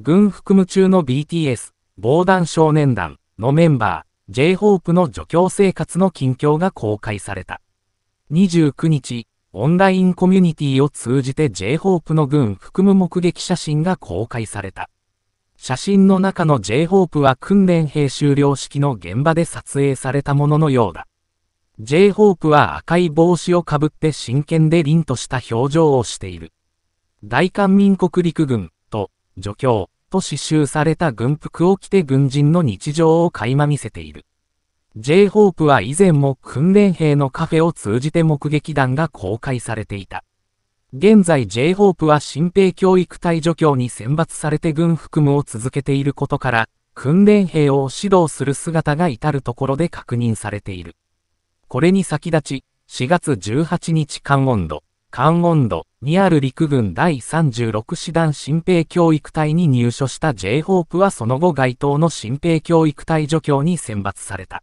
軍服務中の BTS、防弾少年団のメンバー、J-HOPE の助教生活の近況が公開された。29日、オンラインコミュニティを通じて J-HOPE の軍含む目撃写真が公開された。写真の中の J-HOPE は訓練兵修了式の現場で撮影されたもののようだ。J-HOPE は赤い帽子をかぶって真剣で凛とした表情をしている。大韓民国陸軍助教と刺繍された軍服を着て軍人の日常を垣間見せている。J-Hope は以前も訓練兵のカフェを通じて目撃談が公開されていた。現在 J-Hope は新兵教育隊助教に選抜されて軍服務を続けていることから、訓練兵を指導する姿が至るところで確認されている。これに先立ち、4月18日間温度、関温度にある陸軍第36師団新兵教育隊に入所した J-HOPE はその後該当の新兵教育隊助教に選抜された。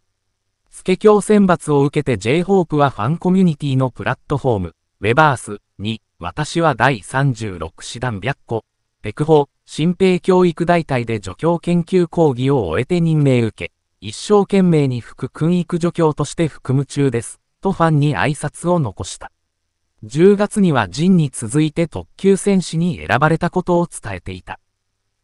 助教選抜を受けて J-HOPE はファンコミュニティのプラットフォーム、ウェバースに、私は第36師団白個、ペクホ、新兵教育大隊で助教研究講義を終えて任命受け、一生懸命に副訓育助教として服務中です、とファンに挨拶を残した。10月にはジンに続いて特急戦士に選ばれたことを伝えていた。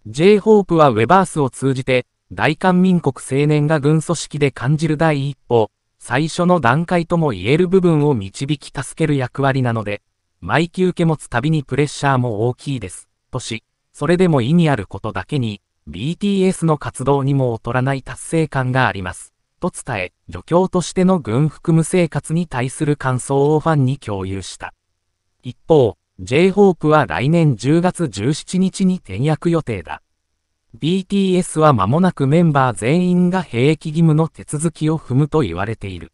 J-Hope はウェバースを通じて、大韓民国青年が軍組織で感じる第一歩、最初の段階とも言える部分を導き助ける役割なので、毎期受け持つたびにプレッシャーも大きいです、とし、それでも意味あることだけに、BTS の活動にも劣らない達成感があります。と伝え、助教としての軍服務生活に対する感想をファンに共有した。一方、J-HOPE は来年10月17日に転役予定だ。BTS は間もなくメンバー全員が兵役義務の手続きを踏むと言われている。